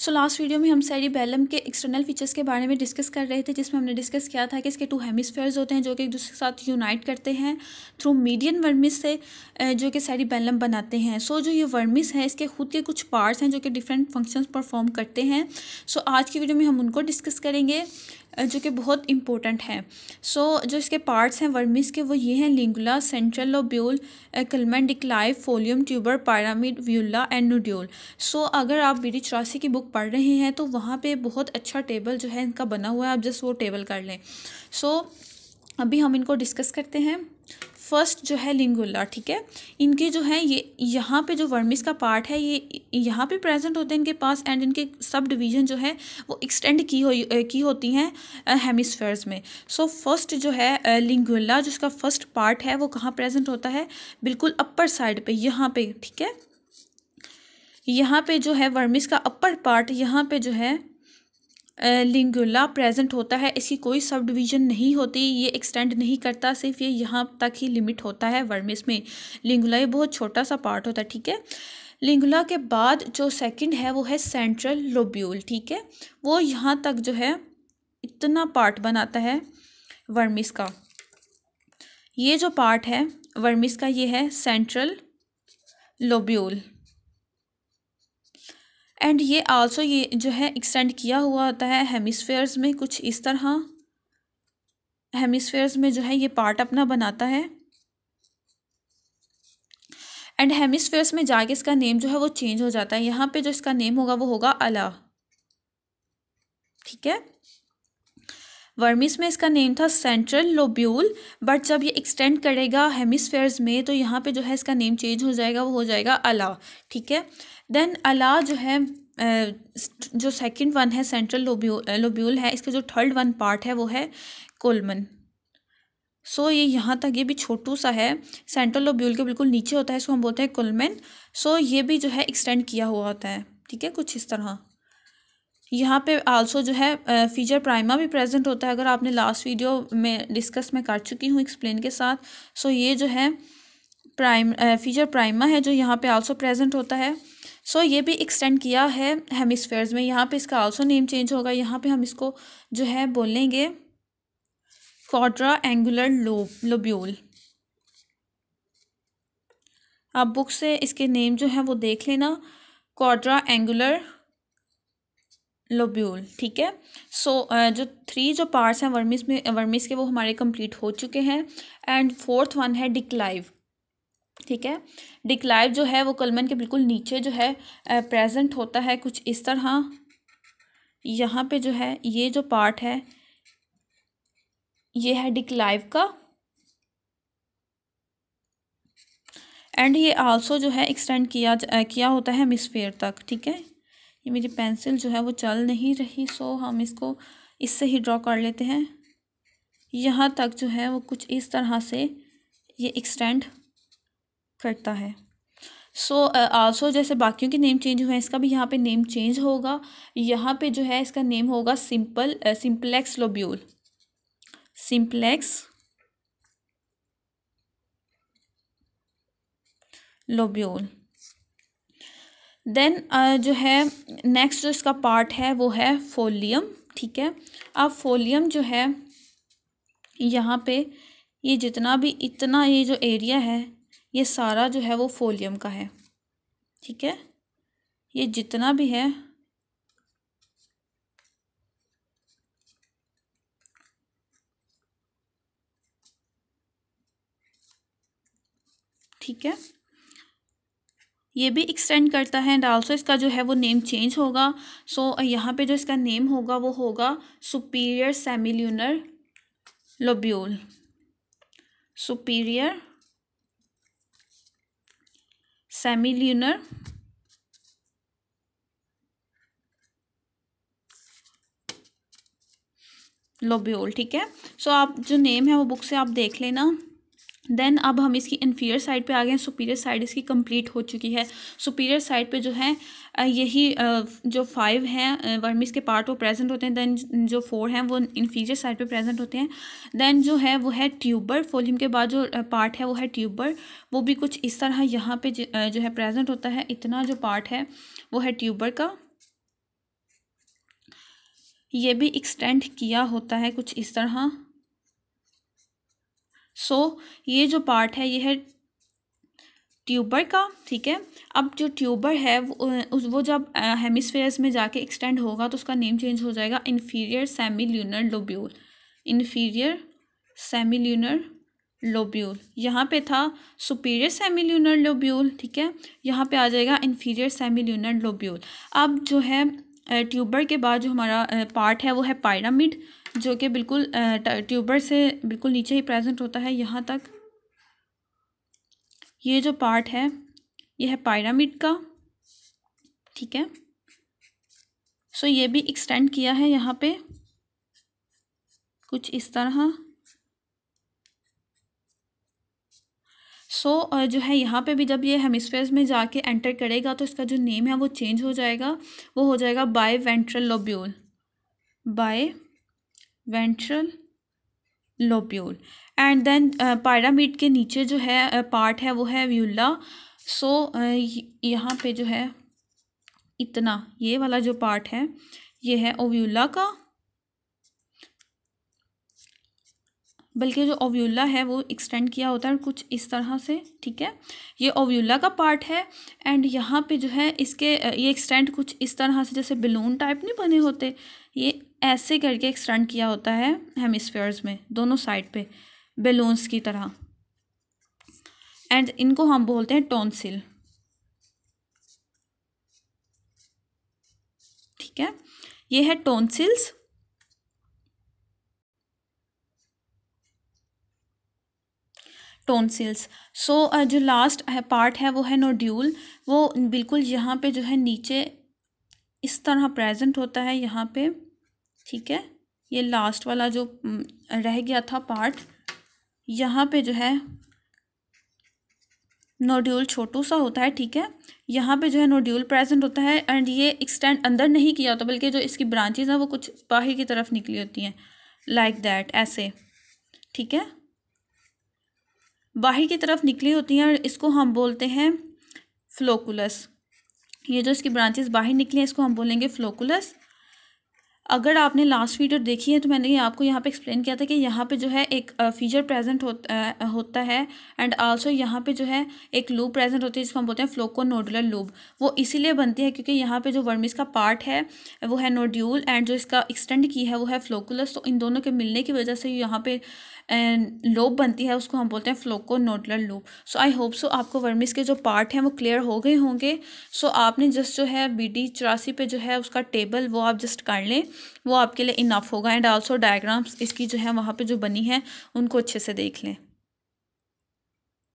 so last video में हम सैरी बैलम के एक्सटर्नल फीचर्स के बारे में डिस्कस कर रहे थे जिसमें हमने डिस्कस किया था कि इसके टू हेमिसफेयर्स होते हैं जो कि एक दूसरे के साथ यूनाइट करते हैं थ्रू मीडियन वर्मिस से जो कि सैरी बैलम बनाते हैं सो so, जो ये वर्मिस हैं इसके खुद के कुछ पार्ट्स हैं जो कि डिफरेंट फंक्शंस परफॉर्म करते हैं सो so, आज की वीडियो में हम उनको डिस्कस करेंगे जो कि बहुत इंपॉर्टेंट हैं सो जो इसके पार्ट्स हैं वर्मिस के वो ये हैं lingula central lobule culmen declive folium tuber pyramid uvula and nodule so अगर आप वी डी चौरासी की बुक पढ़ रहे हैं तो वहाँ पे बहुत अच्छा टेबल जो है इनका बना हुआ है आप जस्ट वो टेबल कर लें सो so, अभी हम इनको डिस्कस करते हैं फर्स्ट जो है लिंगुल्ला ठीक है इनके जो है ये यहाँ पे जो वर्मिस का पार्ट है ये यहाँ पे प्रेजेंट होते हैं इनके पास एंड इनके सब डिवीजन जो है वो एक्सटेंड की हो की होती हैं हेमिसफेयर्स में सो so, फर्स्ट जो है लिंगुल्ला जिसका फर्स्ट पार्ट है वो कहाँ प्रेजेंट होता है बिल्कुल अपर साइड पे यहाँ पे ठीक है यहाँ पे जो है वर्मिस का अपर पार्ट यहाँ पे जो है लिंगुला प्रेजेंट होता है इसकी कोई सब डिवीज़न नहीं होती ये एक्सटेंड नहीं करता सिर्फ ये यहाँ तक ही लिमिट होता है वर्मिस में लिंगुला ये बहुत छोटा सा पार्ट होता है ठीक है लिंगुला के बाद जो सेकंड है वो है सेंट्रल लोब्यूल ठीक है वो यहाँ तक जो है इतना पार्ट बनाता है वर्मिस का ये जो पार्ट है वर्मिस का ये है सेंट्रल लोब्यूल एंड ये आल्सो ये जो है एक्सटेंड किया हुआ होता है हेमिसफेयर्स में कुछ इस तरह हेमिसफेयर्स में जो है ये पार्ट अपना बनाता है एंड हेमिसफेयर्स में जाके इसका नेम जो है वो चेंज हो जाता है यहाँ पे जो इसका नेम होगा वो होगा अला ठीक है वर्मिस में इसका नेम था सेंट्रल लोब्यूल बट जब ये एक्सटेंड करेगा हेमिसफेयर्स में तो यहाँ पे जो है इसका नेम चेंज हो जाएगा वो हो जाएगा अला ठीक है देन अला जो है जो सेकंड वन है सेंट्रल लोब्यू लोब्यूल है इसका जो थर्ड वन पार्ट है वो है कोलमन सो so, ये यहाँ तक ये भी छोटू सा है सेंट्रल लोब्यूल के बिल्कुल नीचे होता है इसको हम बोलते हैं कोलमेन सो so, ये भी जो है एक्सटेंड किया हुआ होता है ठीक है कुछ इस तरह यहाँ पे आल्सो जो है फीजर प्राइमा भी प्रेजेंट होता है अगर आपने लास्ट वीडियो में डिस्कस मैं कर चुकी हूँ एक्सप्लेन के साथ सो ये जो है प्राइम फीजर प्राइमा है जो यहाँ पे आल्सो प्रेजेंट होता है सो ये भी एक्सटेंड किया है हेमिसफेयर्स में यहाँ पे इसका आल्सो नेम चेंज होगा यहाँ पे हम इसको जो है बोलेंगे क्वाड्रा एंगुलर लोब लोब्यूल आप बुक से इसके नेम जो है वो देख लेना क्वाड्रा एंगुलर लोब्यूल ठीक है सो so, uh, जो थ्री जो पार्ट्स हैं वर्मिस में वर्मिस के वो हमारे कंप्लीट हो चुके हैं एंड फोर्थ वन है डिक्लाइव ठीक है डिक्लाइव जो है वो कलमन के बिल्कुल नीचे जो है प्रेजेंट uh, होता है कुछ इस तरह यहाँ पे जो है ये जो पार्ट है ये है डिक्लाइव का एंड ये आल्सो जो है एक्सटेंड किया uh, किया होता है मिसफेयर तक ठीक है ये मेरी पेंसिल जो है वो चल नहीं रही सो हम इसको इससे ही ड्रॉ कर लेते हैं यहाँ तक जो है वो कुछ इस तरह से ये एक्सटेंड करता है सो so, आल्सो uh, जैसे बाकियों के नेम चेंज हुए हैं इसका भी यहाँ पे नेम चेंज होगा यहाँ पे जो है इसका नेम होगा simple simplex lobule simplex lobule then uh, जो है नेक्स्ट जो इसका पार्ट है वो है फोलियम ठीक है अब फोलियम जो है यहाँ पे ये जितना भी इतना ये जो एरिया है ये सारा जो है वो फोलियम का है ठीक है ये जितना भी है ठीक है ये भी एक्सटेंड करता है एंड आल्सो इसका जो है वो नेम चेंज होगा सो so, यहाँ पे जो इसका नेम होगा वो होगा superior semilunar lobule superior semilunar lobule ठीक है सो so, आप जो नेम है वो बुक से आप देख लेना देन अब हम इसकी इन्फीरियर साइड पे आ गए हैं सुपीरियर साइड इसकी कंप्लीट हो चुकी है सुपीरियर साइड पे जो है यही जो फाइव हैं वर्मिस के पार्ट वो प्रेजेंट होते हैं देन जो फोर हैं वो इन्फीरियर साइड पे प्रेजेंट होते हैं देन जो है वो है ट्यूबर फोलियम के बाद जो पार्ट है वो है ट्यूबर वो भी कुछ इस तरह यहाँ पर जो है प्रेजेंट होता है इतना जो पार्ट है वो है ट्यूबर का ये भी एक्सटेंड किया होता है कुछ इस तरह सो so, ये जो पार्ट है ये है ट्यूबर का ठीक है अब जो ट्यूबर है वो वो जब हेमिसफेयर्स में जाके एक्सटेंड होगा तो उसका नेम चेंज हो जाएगा inferior semi lunar lobule inferior semi lunar lobule यहाँ पे था सुपीरियर सेमी ल्यूनर लोब्यूल ठीक है यहाँ पे आ जाएगा इन्फीरियर सेमी ल्यूनर लोब्यूल अब जो है ट्यूबर के बाद जो हमारा पार्ट है वो है पायरामिड जो कि बिल्कुल ट्यूबर से बिल्कुल नीचे ही प्रेजेंट होता है यहाँ तक ये जो पार्ट है ये है पायरामिड का ठीक है सो ये भी एक्सटेंड किया है यहाँ पे कुछ इस तरह सो so, जो है यहाँ पे भी जब ये हेमिसफेयर में जाके एंटर करेगा तो इसका जो नेम है वो चेंज हो जाएगा वो हो जाएगा biventral lobule biventral lobule and then pyramid के नीचे जो है पार्ट uh, है वो है व्यूला सो uh, यहाँ पे जो है इतना ये वाला जो पार्ट है ये है ओव्यूला का बल्कि जो ओव्यूला है वो एक्सटेंड किया होता है कुछ इस तरह से ठीक है ये ओव्यूला का पार्ट है एंड यहाँ पे जो है इसके uh, ये एक्सटेंड कुछ इस तरह से जैसे बलून टाइप नहीं बने होते ये ऐसे करके एक्सटेंड किया होता है हेमिसफेयर्स में दोनों साइड पे बेलून्स की तरह एंड इनको हम बोलते हैं टोनसिल ठीक है ये है टोनसिल्स टोनसिल्स सो so, जो लास्ट है पार्ट है वो है नोड्यूल वो बिल्कुल यहाँ पे जो है नीचे इस तरह प्रेजेंट होता है यहाँ पे ठीक है ये लास्ट वाला जो रह गया था पार्ट यहाँ पे जो है नोड्यूल छोटू सा होता है ठीक है यहाँ पे जो है नोड्यूल प्रेजेंट होता है एंड ये एक्सटेंड अंदर नहीं किया होता बल्कि जो इसकी ब्रांचेज हैं वो कुछ बाहर की तरफ निकली होती हैं लाइक like दैट ऐसे ठीक है बाहर की तरफ निकली होती हैं और इसको हम बोलते हैं फ्लोकुलस ये जो इसकी ब्रांचेस बाहर निकली हैं इसको हम बोलेंगे फ्लोकुलस अगर आपने लास्ट वीडियो देखी है तो मैंने आपको यहाँ पे एक्सप्लेन किया था कि यहाँ पे जो है एक फीचर प्रेजेंट होता होता है एंड आल्सो यहाँ पे जो है एक लूप प्रेजेंट होती है जिसको हम बोलते हैं फ्लोको नोडुलर लूप वो इसीलिए बनती है क्योंकि यहाँ पे जो वर्मिस का पार्ट है वो है नोड्यूल एंड जो इसका एक्सटेंड की है वो है फ्लोकुलस तो इन दोनों के मिलने की वजह से यहाँ पे लोब बनती है उसको हम बोलते हैं flocculonodular lobe so I hope so आपको वर्मिस के जो पार्ट हैं वो क्लियर हो गए होंगे सो so, आपने जस्ट जो है बी डी चौरासी पे जो है उसका टेबल वो आप जस्ट कर लें वो आपके लिए इनफ होगा एंड आल्सो डायग्राम्स इसकी जो है वहाँ पे जो बनी है उनको अच्छे से देख लें